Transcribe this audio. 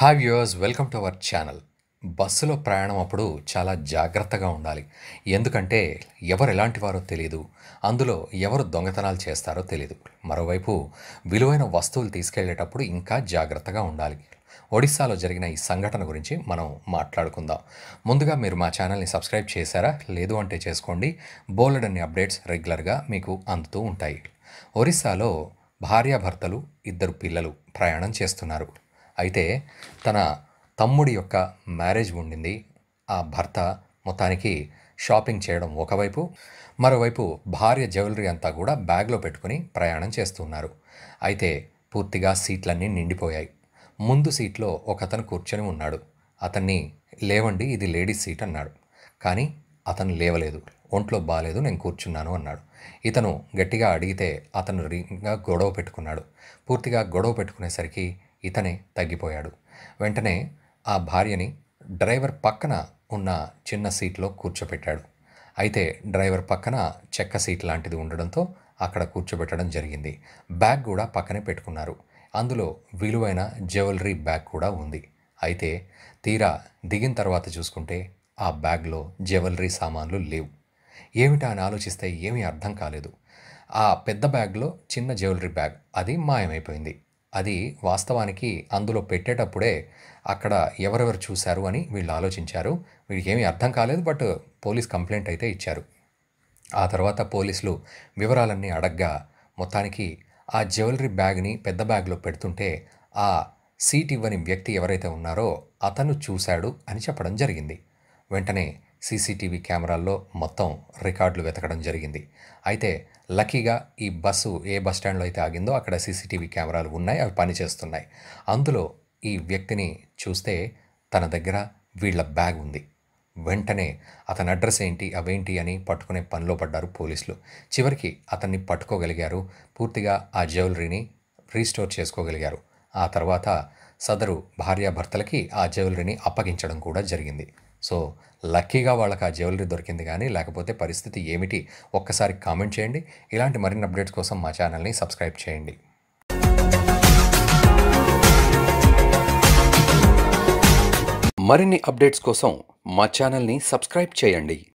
hi viewers welcome to our channel బస్సులో ప్రయాణం అప్పుడు చాలా జాగ్రత్తగా ఉండాలి ఎందుకంటే ఎవరు ఎలాంటి వారో తెలియదు అందులో ఎవరు దొంగతనాలు చేస్తారో తెలియదు మరోవైపు విలువైన వస్తువులు తీసుకెళ్లేటప్పుడు ఇంకా జాగ్రత్తగా ఉండాలి ఒడిస్సాలో జరిగిన ఈ సంఘటన గురించి మనం మాట్లాడుకుందాం ముందుగా మీరు మా ఛానల్ని సబ్స్క్రైబ్ చేశారా లేదు అంటే చేసుకోండి బోల్డ్ అన్ని అప్డేట్స్ రెగ్యులర్గా మీకు అందుతూ ఉంటాయి ఒరిస్సాలో భార్యాభర్తలు ఇద్దరు పిల్లలు ప్రయాణం చేస్తున్నారు అయితే తన తమ్ముడి యొక్క మ్యారేజ్ ఉండింది ఆ భర్త మొత్తానికి షాపింగ్ చేయడం ఒకవైపు మరోవైపు భార్య జ్యువెలరీ అంతా కూడా బ్యాగ్లో పెట్టుకుని ప్రయాణం చేస్తున్నారు అయితే పూర్తిగా సీట్లన్నీ నిండిపోయాయి ముందు సీట్లో ఒక అతను కూర్చొని ఉన్నాడు అతన్ని లేవండి ఇది లేడీస్ సీట్ అన్నాడు కానీ అతను లేవలేదు ఒంట్లో బాగాలేదు నేను కూర్చున్నాను అన్నాడు ఇతను గట్టిగా అడిగితే అతను రీగా గొడవ పెట్టుకున్నాడు పూర్తిగా గొడవ పెట్టుకునేసరికి ఇతనే తగ్గిపోయాడు వెంటనే ఆ భార్యని డ్రైవర్ పక్కన ఉన్న చిన్న సీట్లో కూర్చోపెట్టాడు అయితే డ్రైవర్ పక్కన చెక్క సీట్ లాంటిది ఉండడంతో అక్కడ కూర్చోబెట్టడం జరిగింది బ్యాగ్ కూడా పక్కనే పెట్టుకున్నారు అందులో విలువైన జ్యువెలరీ బ్యాగ్ కూడా ఉంది అయితే తీరా దిగిన తర్వాత చూసుకుంటే ఆ బ్యాగ్లో జ్యువెలరీ సామాన్లు లేవు ఏమిటా అని ఆలోచిస్తే ఏమీ అర్థం కాలేదు ఆ పెద్ద బ్యాగ్లో చిన్న జ్యువెలరీ బ్యాగ్ అది మాయమైపోయింది అది వాస్తవానికి అందులో పెట్టేటప్పుడే అక్కడ ఎవరెవరు చూశారు అని వీళ్ళు ఆలోచించారు వీళ్ళకి ఏమీ అర్థం కాలేదు బట్ పోలీస్ కంప్లైంట్ అయితే ఇచ్చారు ఆ తర్వాత పోలీసులు వివరాలన్నీ అడగ్గా మొత్తానికి ఆ జ్యువెలరీ బ్యాగ్ని పెద్ద బ్యాగ్లో పెడుతుంటే ఆ సీట్ ఇవ్వని వ్యక్తి ఎవరైతే ఉన్నారో అతను చూశాడు అని చెప్పడం జరిగింది వెంటనే సీసీటీవీ కెమెరాల్లో మొత్తం రికార్డులు వెతకడం జరిగింది అయితే లక్కీగా ఈ బస్సు ఏ బస్ స్టాండ్లో అయితే ఆగిందో అక్కడ సీసీటీవీ కెమెరాలు ఉన్నాయి అవి పనిచేస్తున్నాయి అందులో ఈ వ్యక్తిని చూస్తే తన దగ్గర వీళ్ళ బ్యాగ్ ఉంది వెంటనే అతని అడ్రస్ ఏంటి అవేంటి అని పట్టుకునే పనిలో పడ్డారు పోలీసులు చివరికి అతన్ని పట్టుకోగలిగారు పూర్తిగా ఆ జ్యువెలరీని రీస్టోర్ చేసుకోగలిగారు ఆ తర్వాత సదరు భార్యాభర్తలకి ఆ జ్యువెలరీని అప్పగించడం కూడా జరిగింది సో లక్కీగా వాళ్ళకి ఆ జ్యువెలరీ దొరికింది కానీ లేకపోతే పరిస్థితి ఏమిటి ఒక్కసారి కామెంట్ చేయండి ఇలాంటి మరిన్ని అప్డేట్స్ కోసం మా ఛానల్ని సబ్స్క్రైబ్ చేయండి మరిన్ని అప్డేట్స్ కోసం మా ఛానల్ని సబ్స్క్రైబ్ చేయండి